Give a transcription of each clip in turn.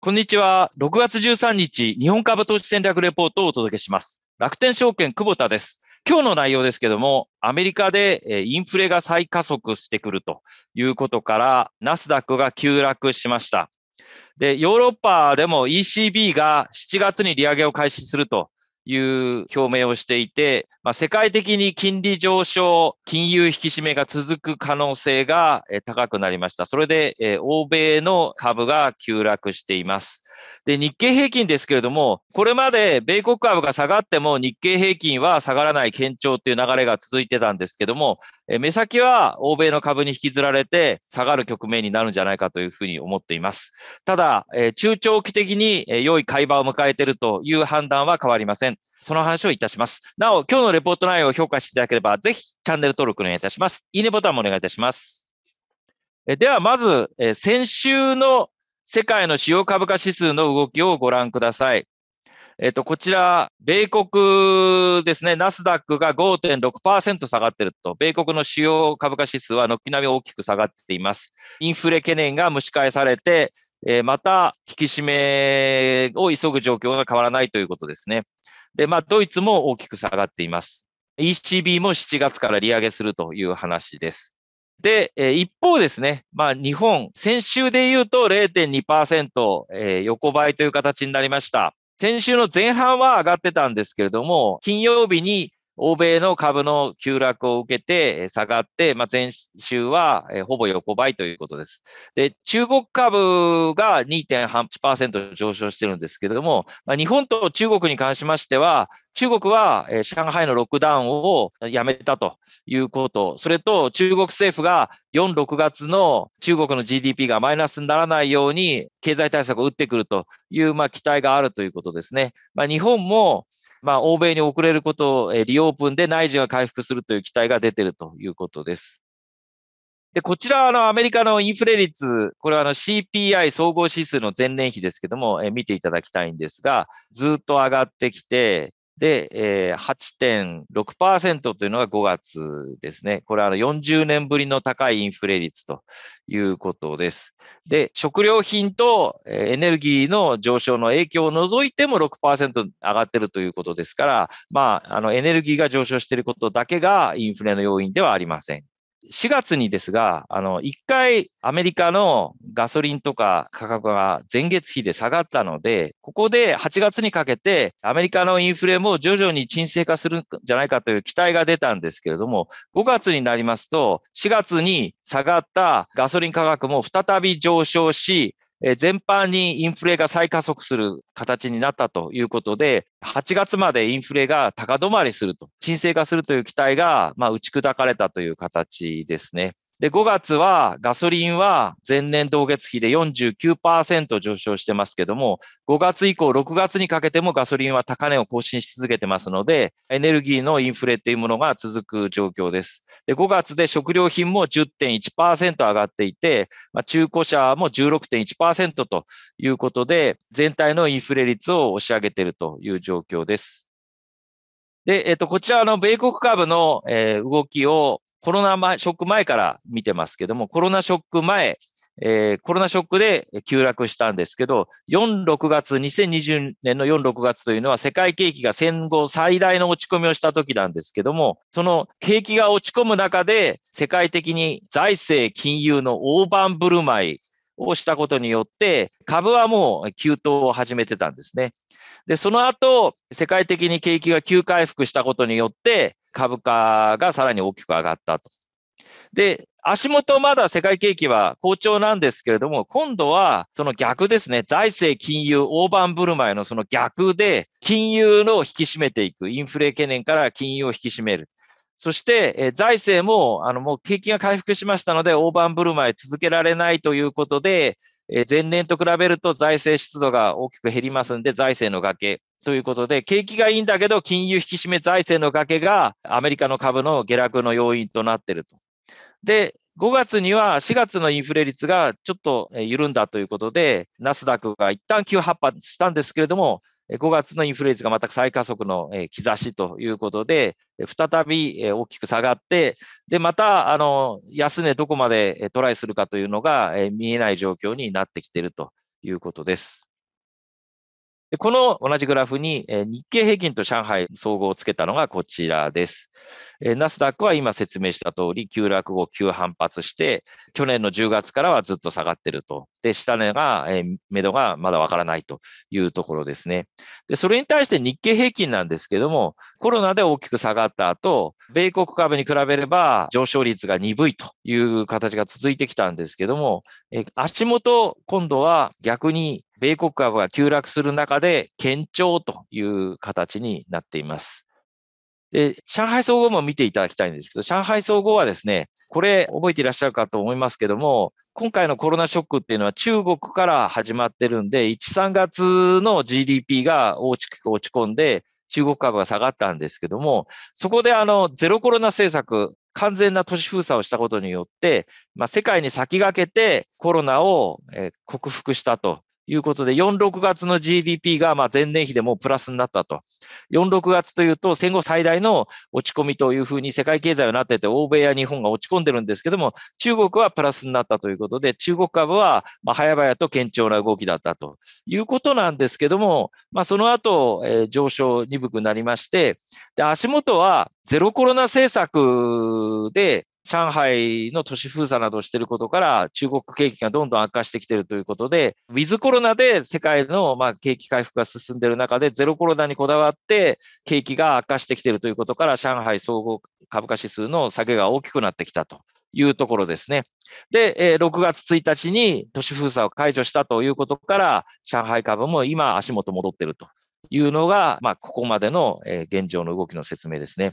こんにちは。6月13日、日本株投資戦略レポートをお届けします。楽天証券久保田です。今日の内容ですけども、アメリカでインフレが再加速してくるということから、ナスダックが急落しました。で、ヨーロッパでも ECB が7月に利上げを開始するという表明をしていて、まあ、世界的に金利上昇、金融引き締めが続く可能性が高くなりました。それで、え欧米の株が急落しています。で、日経平均ですけれども、これまで米国株が下がっても日経平均は下がらない堅調という流れが続いてたんですけども、え目先は欧米の株に引きずられて下がる局面になるんじゃないかというふうに思っています。ただ、え中長期的に良い買い場を迎えているという判断は変わりません。その話をいたします。なお、今日のレポート内容を評価していただければ、ぜひチャンネル登録お願いいたします。いいねボタンもお願いいたします。えでは、まず、え先週の世界の主要株価指数の動きをご覧ください。えっ、と、こちら、米国ですね、ナスダックが5.6%下がってると、米国の主要株価指数は軒並み大きく下がっています。インフレ懸念が蒸し返されて、えまた引き締めを急ぐ状況が変わらないということですね。で、まあ、ドイツも大きく下がっています。ECB も7月から利上げするという話です。で、一方ですね、まあ、日本、先週で言うと0.2%、えー、横ばいという形になりました。先週の前半は上がってたんですけれども、金曜日に欧米の株の急落を受けて下がって、まあ、前週はほぼ横ばいということです。で、中国株が2.8%上昇してるんですけれども、まあ、日本と中国に関しましては、中国は上海のロックダウンをやめたということ、それと中国政府が4、6月の中国の GDP がマイナスにならないように経済対策を打ってくるという、まあ、期待があるということですね。まあ、日本もまあ、欧米に遅れることを、えリオープンで内需が回復するという期待が出ているということです。で、こちら、あの、アメリカのインフレ率、これはあの CPI 総合指数の前年比ですけども、え見ていただきたいんですが、ずっと上がってきて、で、え8.6%というのが5月ですね。これは40年ぶりの高いインフレ率ということです。で、食料品とエネルギーの上昇の影響を除いても6%上がってるということですから、まあ、あのエネルギーが上昇していることだけがインフレの要因ではありません。4月にですが、あの、1回アメリカのガソリンとか価格が前月比で下がったので、ここで8月にかけてアメリカのインフレも徐々に沈静化するんじゃないかという期待が出たんですけれども、5月になりますと、4月に下がったガソリン価格も再び上昇し、え全般にインフレが再加速する形になったということで、8月までインフレが高止まりすると、沈静化するという期待が、ま打ち砕かれたという形ですね。で、5月はガソリンは前年同月比で49%上昇してますけども、5月以降、6月にかけてもガソリンは高値を更新し続けてますので、エネルギーのインフレっていうものが続く状況です。で、5月で食料品も10.1%上がっていて、まあ、中古車も16.1%ということで、全体のインフレ率を押し上げているという状況です。で、えっと、こちらの米国株の、え動きをコロナ前、ショック前から見てますけども、コロナショック前、えー、コロナショックで急落したんですけど、4、6月、2020年の4、6月というのは世界景気が戦後最大の落ち込みをした時なんですけども、その景気が落ち込む中で世界的に財政、金融の大盤振る舞いをしたことによって、株はもう急騰を始めてたんですね。で、その後、世界的に景気が急回復したことによって、株価がさらに大きく上がったと。で、足元まだ世界景気は好調なんですけれども、今度はその逆ですね、財政金融大盤振る舞いのその逆で、金融の引き締めていく、インフレ懸念から金融を引き締める。そして、え財政も、あの、もう景気が回復しましたので、大盤振る舞い続けられないということで、え前年と比べると財政出動が大きく減りますんで、財政の崖。ということで、景気がいいんだけど、金融引き締め財政の崖がアメリカの株の下落の要因となっていると。で、5月には4月のインフレ率がちょっと緩んだということで、ナスダックが一旦急発発したんですけれども、5月のインフレ率がまた再加速の兆しということで、再び大きく下がって、で、また、あの、安値どこまでトライするかというのが見えない状況になってきているということです。でこの同じグラフに、え日経平均と上海総合をつけたのがこちらです。ナスダックは今説明した通り、急落後、急反発して、去年の10月からはずっと下がってると。で、下値が、えー、目処がまだわからないというところですね。で、それに対して日経平均なんですけども、コロナで大きく下がった後、米国株に比べれば上昇率が鈍いという形が続いてきたんですけども、え足元、今度は逆に米国株が急落する中で、堅調という形になっています。で、上海総合も見ていただきたいんですけど、上海総合はですね、これ覚えていらっしゃるかと思いますけども、今回のコロナショックっていうのは中国から始まってるんで、1、3月の GDP が大きく落ち込んで、中国株が下がったんですけども、そこであのゼロコロナ政策、完全な都市封鎖をしたことによって、まあ、世界に先駆けてコロナを克服したということで、4、6月の GDP がま前年比でもプラスになったと。4、6月というと戦後最大の落ち込みというふうに世界経済はなっていて、欧米や日本が落ち込んでるんですけども、中国はプラスになったということで、中国株はま早々と堅調な動きだったということなんですけども、まあ、その後、え上昇鈍くなりまして、で足元はゼロコロナ政策で、上海の都市封鎖などをしていることから、中国景気がどんどん悪化してきているということで、ウィズコロナで世界のま景気回復が進んでいる中で、ゼロコロナにこだわって、景気が悪化してきているということから、上海総合株価指数の下げが大きくなってきたと。いうところですね。で、6月1日に都市封鎖を解除したということから、上海株も今、足元戻っているというのが、まあ、ここまでの現状の動きの説明ですね。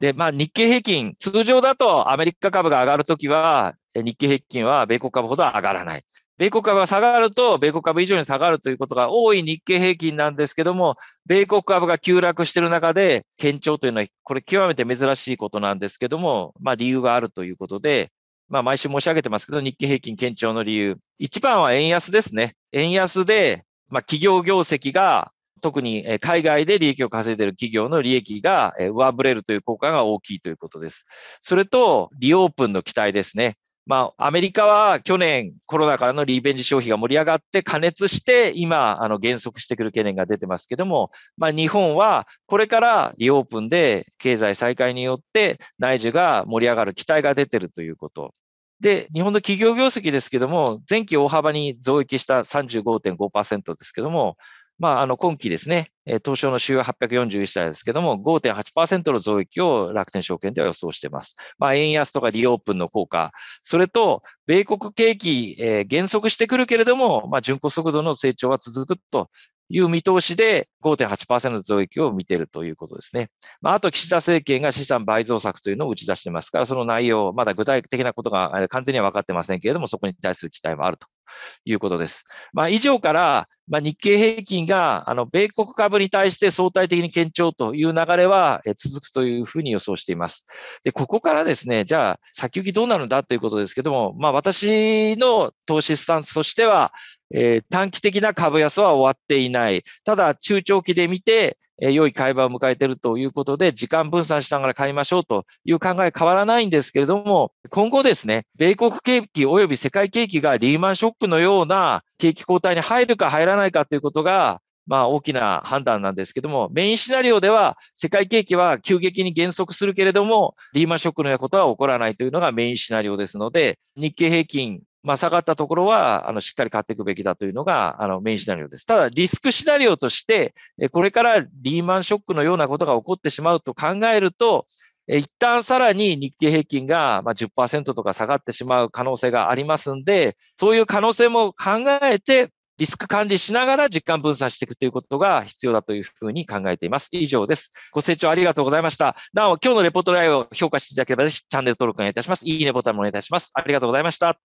で、まあ、日経平均、通常だとアメリカ株が上がるときは、日経平均は米国株ほど上がらない。米国株が下がると、米国株以上に下がるということが多い日経平均なんですけども、米国株が急落している中で、堅調というのは、これ極めて珍しいことなんですけども、まあ理由があるということで、まあ毎週申し上げてますけど、日経平均堅調の理由。一番は円安ですね。円安で、まあ企業業績が特に海外で利益を稼いでいる企業の利益が上振れるという効果が大きいということです。それと、リオープンの期待ですね。まあ、アメリカは去年コロナからのリベンジ消費が盛り上がって加熱して今、あの減速してくる懸念が出てますけども、まあ、日本はこれからリオープンで経済再開によって内需が盛り上がる期待が出てるということ。で、日本の企業業績ですけども、前期大幅に増益した35.5%ですけども、まあ、あの今期ですね、東証の収益841社ですけども、5.8%の増益を楽天証券では予想しています。まあ、円安とかリオープンの効果、それと、米国景気、えー、減速してくるけれども、まあ、巡航速度の成長は続くという見通しで5.8%増益を見ているということですね。まあ、あと岸田政権が資産倍増策というのを打ち出していますから、その内容、まだ具体的なことが完全には分かってませんけれども、そこに対する期待もあるということです。まあ、以上から、まあ、日経平均があの米国株に対して相対的に堅調という流れは続くというふうに予想しています。で、ここからですね、じゃあ先行きどうなるんだということですけども、まあ、私の投資スタンスとしては、えー、短期的な株安は終わっていない。ただ、中長期で見て、えー、良い買い場を迎えているということで、時間分散しながら買いましょうという考え変わらないんですけれども、今後ですね、米国景気及び世界景気がリーマンショックのような景気後退に入るか入らないかということが、まあ大きな判断なんですけども、メインシナリオでは世界景気は急激に減速するけれども、リーマンショックのようなことは起こらないというのがメインシナリオですので、日経平均まあ、下がったところは、あの、しっかり買っていくべきだというのが、あの、メインシナリオです。ただ、リスクシナリオとして、これからリーマンショックのようなことが起こってしまうと考えると、一旦さらに日経平均が10%とか下がってしまう可能性がありますんで、そういう可能性も考えて、リスク管理しながら実感分散していくということが必要だというふうに考えています。以上です。ご清聴ありがとうございました。なお、今日のレポート内容を評価していただければ、ぜひチャンネル登録お願いいたします。いいねボタンもお願いいたします。ありがとうございました。